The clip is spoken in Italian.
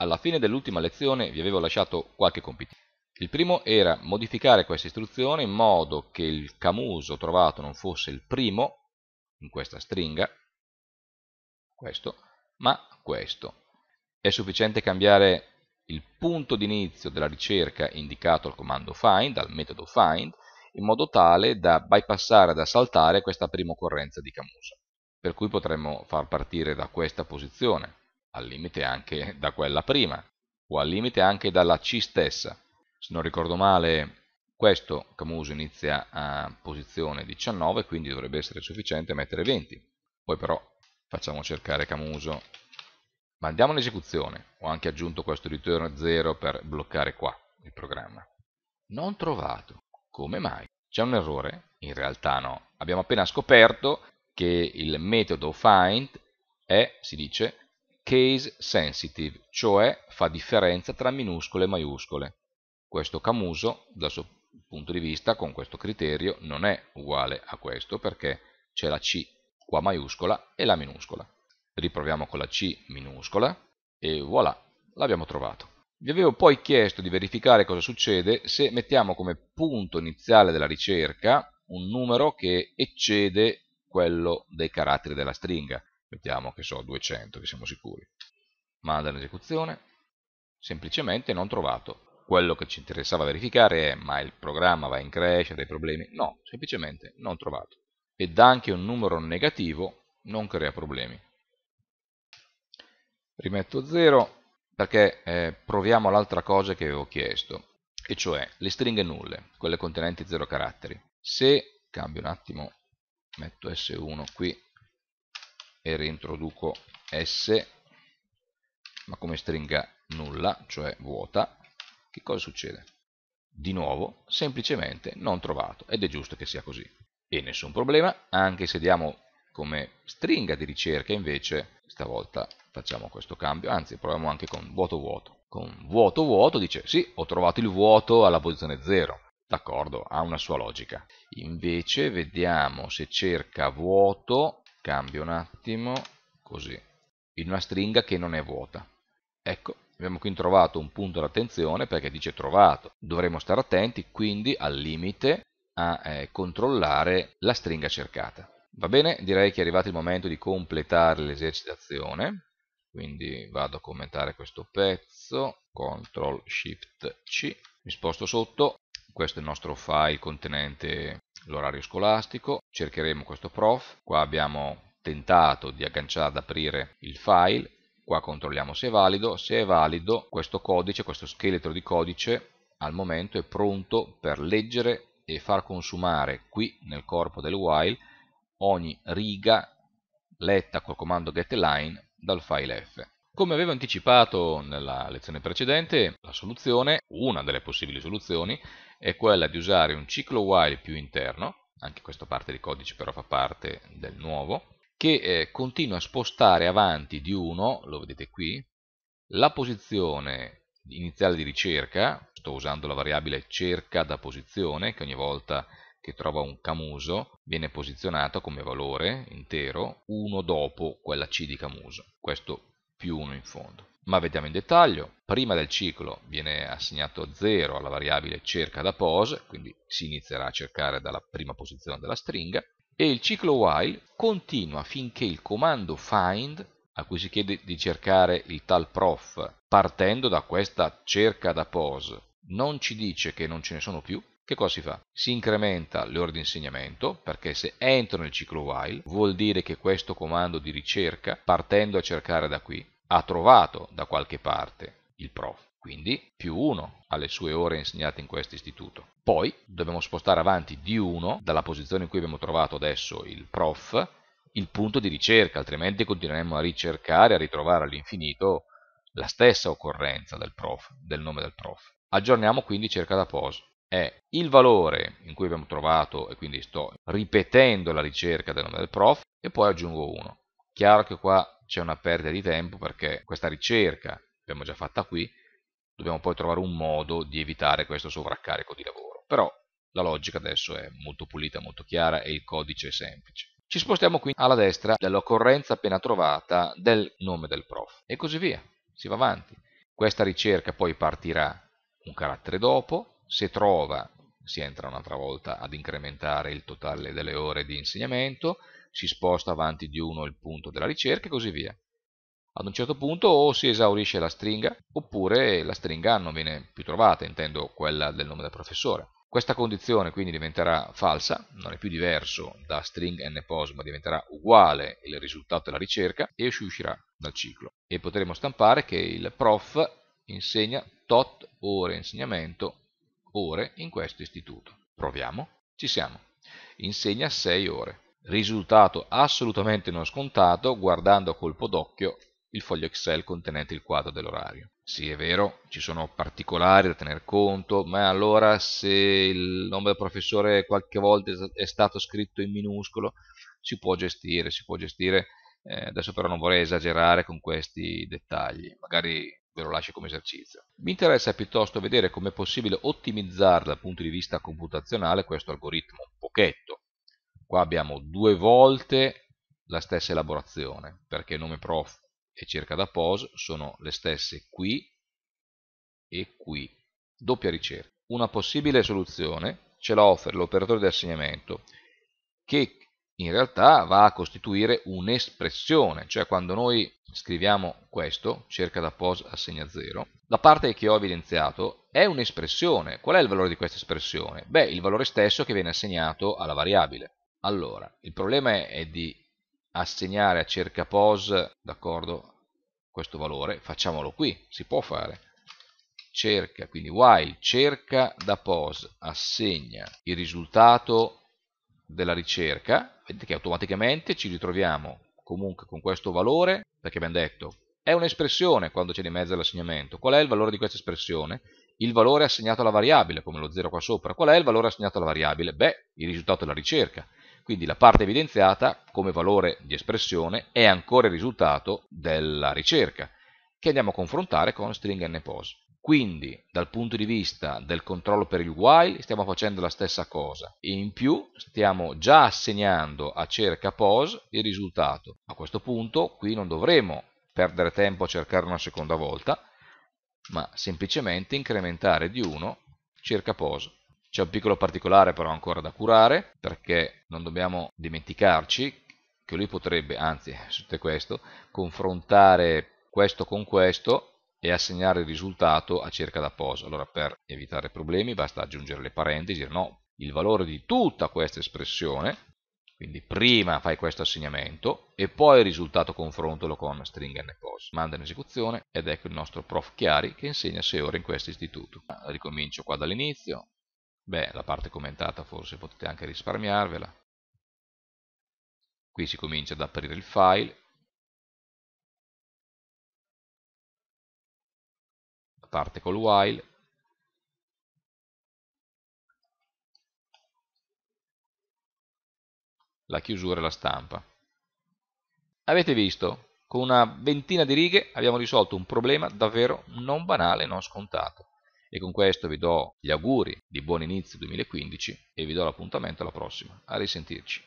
Alla fine dell'ultima lezione vi avevo lasciato qualche compito. Il primo era modificare questa istruzione in modo che il camuso trovato non fosse il primo in questa stringa, questo, ma questo. È sufficiente cambiare il punto d'inizio della ricerca indicato al comando find, al metodo find, in modo tale da bypassare, da saltare questa prima occorrenza di camuso. Per cui potremmo far partire da questa posizione, al limite anche da quella prima, o al limite anche dalla C stessa. Se non ricordo male, questo Camuso inizia a posizione 19, quindi dovrebbe essere sufficiente mettere 20. Poi però facciamo cercare Camuso, mandiamo andiamo in esecuzione. Ho anche aggiunto questo ritorno 0 per bloccare qua il programma. Non trovato. Come mai? C'è un errore? In realtà no. Abbiamo appena scoperto che il metodo find è, si dice, case sensitive, cioè fa differenza tra minuscole e maiuscole. Questo Camuso, dal suo punto di vista, con questo criterio, non è uguale a questo perché c'è la C qua maiuscola e la minuscola. Riproviamo con la C minuscola e voilà, l'abbiamo trovato. Vi avevo poi chiesto di verificare cosa succede se mettiamo come punto iniziale della ricerca un numero che eccede quello dei caratteri della stringa mettiamo che so 200 che siamo sicuri, manda l'esecuzione, semplicemente non trovato. Quello che ci interessava verificare è ma il programma va in crash, ha dei problemi? No, semplicemente non trovato. E da anche un numero negativo non crea problemi. Rimetto 0 perché eh, proviamo l'altra cosa che avevo chiesto, e cioè le stringhe nulle, quelle contenenti 0 caratteri. Se cambio un attimo, metto S1 qui e reintroduco S, ma come stringa nulla, cioè vuota, che cosa succede? Di nuovo, semplicemente non trovato, ed è giusto che sia così. E nessun problema, anche se diamo come stringa di ricerca invece, stavolta facciamo questo cambio, anzi proviamo anche con vuoto vuoto. Con vuoto vuoto dice sì, ho trovato il vuoto alla posizione 0, d'accordo, ha una sua logica. Invece vediamo se cerca vuoto cambio un attimo, così, in una stringa che non è vuota. Ecco, abbiamo qui trovato un punto d'attenzione perché dice trovato. Dovremo stare attenti quindi al limite a eh, controllare la stringa cercata. Va bene, direi che è arrivato il momento di completare l'esercitazione, quindi vado a commentare questo pezzo, CTRL SHIFT C, mi sposto sotto, questo è il nostro file contenente l'orario scolastico, cercheremo questo prof, qua abbiamo tentato di agganciare ad aprire il file, qua controlliamo se è valido, se è valido questo codice, questo scheletro di codice al momento è pronto per leggere e far consumare qui nel corpo del while ogni riga letta col comando getLine dal file F. Come avevo anticipato nella lezione precedente, la soluzione, una delle possibili soluzioni, è quella di usare un ciclo while più interno, anche questa parte di codice però fa parte del nuovo, che eh, continua a spostare avanti di 1, lo vedete qui, la posizione iniziale di ricerca, sto usando la variabile cerca da posizione, che ogni volta che trova un Camuso viene posizionato come valore intero uno dopo quella C di Camuso. Questo più 1 in fondo. Ma vediamo in dettaglio, prima del ciclo viene assegnato 0 alla variabile cerca da pose, quindi si inizierà a cercare dalla prima posizione della stringa, e il ciclo while continua finché il comando find, a cui si chiede di cercare il tal prof partendo da questa cerca da pose, non ci dice che non ce ne sono più, che cosa si fa? Si incrementa le ore di insegnamento, perché se entro nel ciclo while vuol dire che questo comando di ricerca, partendo a cercare da qui, ha trovato da qualche parte il prof. Quindi più 1 alle sue ore insegnate in questo istituto. Poi dobbiamo spostare avanti di 1 dalla posizione in cui abbiamo trovato adesso il prof il punto di ricerca, altrimenti continueremo a ricercare, a ritrovare all'infinito la stessa occorrenza del, prof, del nome del prof. Aggiorniamo quindi cerca da pos è il valore in cui abbiamo trovato, e quindi sto ripetendo la ricerca del nome del prof, e poi aggiungo 1. Chiaro che qua c'è una perdita di tempo perché questa ricerca l'abbiamo già fatta qui, dobbiamo poi trovare un modo di evitare questo sovraccarico di lavoro. Però la logica adesso è molto pulita, molto chiara e il codice è semplice. Ci spostiamo qui alla destra dell'occorrenza appena trovata del nome del prof e così via, si va avanti. Questa ricerca poi partirà un carattere dopo, se trova si entra un'altra volta ad incrementare il totale delle ore di insegnamento, si sposta avanti di uno il punto della ricerca e così via. Ad un certo punto o si esaurisce la stringa oppure la stringa non viene più trovata, intendo quella del nome del professore. Questa condizione quindi diventerà falsa, non è più diverso da string npos ma diventerà uguale il risultato della ricerca e si uscirà dal ciclo. E potremo stampare che il prof insegna tot ore insegnamento ore in questo istituto. Proviamo? Ci siamo. Insegna 6 ore. Risultato assolutamente non scontato guardando a colpo d'occhio il foglio Excel contenente il quadro dell'orario. Sì, è vero, ci sono particolari da tener conto, ma allora se il nome del professore qualche volta è stato scritto in minuscolo, si può gestire, si può gestire, eh, adesso però non vorrei esagerare con questi dettagli, magari ve lo lascio come esercizio. Mi interessa piuttosto vedere come è possibile ottimizzare dal punto di vista computazionale questo algoritmo un pochetto. Qua abbiamo due volte la stessa elaborazione, perché nome prof e cerca da pos sono le stesse qui e qui. Doppia ricerca. Una possibile soluzione ce la offre l'operatore di assegnamento che in realtà va a costituire un'espressione, cioè quando noi scriviamo questo, cerca da pos assegna 0, la parte che ho evidenziato è un'espressione. Qual è il valore di questa espressione? Beh, il valore stesso che viene assegnato alla variabile. Allora, il problema è di assegnare a cerca pos, d'accordo, questo valore, facciamolo qui, si può fare. Cerca, quindi while cerca da pos assegna il risultato della ricerca, vedete che automaticamente ci ritroviamo comunque con questo valore, perché abbiamo detto è un'espressione quando c'è di mezzo l'assegnamento. Qual è il valore di questa espressione? Il valore assegnato alla variabile, come lo 0 qua sopra. Qual è il valore assegnato alla variabile? Beh, il risultato della ricerca. Quindi la parte evidenziata come valore di espressione è ancora il risultato della ricerca, che andiamo a confrontare con string npos. Quindi dal punto di vista del controllo per il while stiamo facendo la stessa cosa in più stiamo già assegnando a cerca pos il risultato. A questo punto qui non dovremo perdere tempo a cercare una seconda volta, ma semplicemente incrementare di 1 cerca pos. C'è un piccolo particolare però ancora da curare perché non dobbiamo dimenticarci che lui potrebbe, anzi, su questo, confrontare questo con questo e assegnare il risultato a cerca da posa. Allora per evitare problemi basta aggiungere le parentesi, no, il valore di tutta questa espressione, quindi prima fai questo assegnamento e poi il risultato confrontalo con string n pos. Manda in esecuzione ed ecco il nostro prof Chiari che insegna 6 ore in questo istituto. Ricomincio qua dall'inizio, beh la parte commentata forse potete anche risparmiarvela. Qui si comincia ad aprire il file, parte col while, la chiusura e la stampa. Avete visto, con una ventina di righe abbiamo risolto un problema davvero non banale, non scontato. E con questo vi do gli auguri di buon inizio 2015 e vi do l'appuntamento alla prossima. A risentirci.